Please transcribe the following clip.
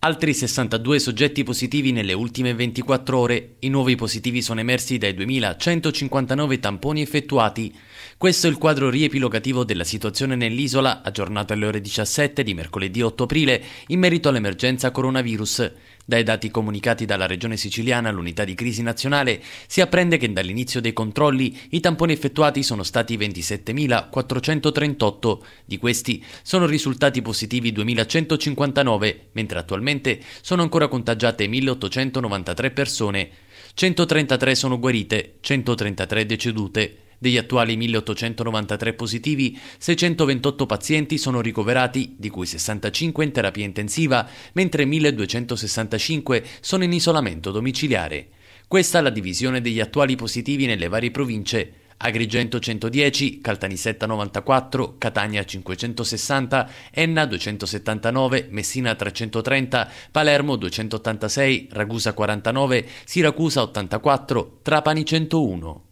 Altri 62 soggetti positivi nelle ultime 24 ore. I nuovi positivi sono emersi dai 2159 tamponi effettuati. Questo è il quadro riepilogativo della situazione nell'isola, aggiornato alle ore 17 di mercoledì 8 aprile, in merito all'emergenza coronavirus. Dai dati comunicati dalla Regione Siciliana all'Unità di Crisi Nazionale si apprende che dall'inizio dei controlli i tamponi effettuati sono stati 27.438, di questi sono risultati positivi 2.159, mentre attualmente sono ancora contagiate 1.893 persone, 133 sono guarite, 133 decedute. Degli attuali 1893 positivi, 628 pazienti sono ricoverati, di cui 65 in terapia intensiva, mentre 1265 sono in isolamento domiciliare. Questa è la divisione degli attuali positivi nelle varie province. Agrigento 110, Caltanissetta 94, Catania 560, Enna 279, Messina 330, Palermo 286, Ragusa 49, Siracusa 84, Trapani 101.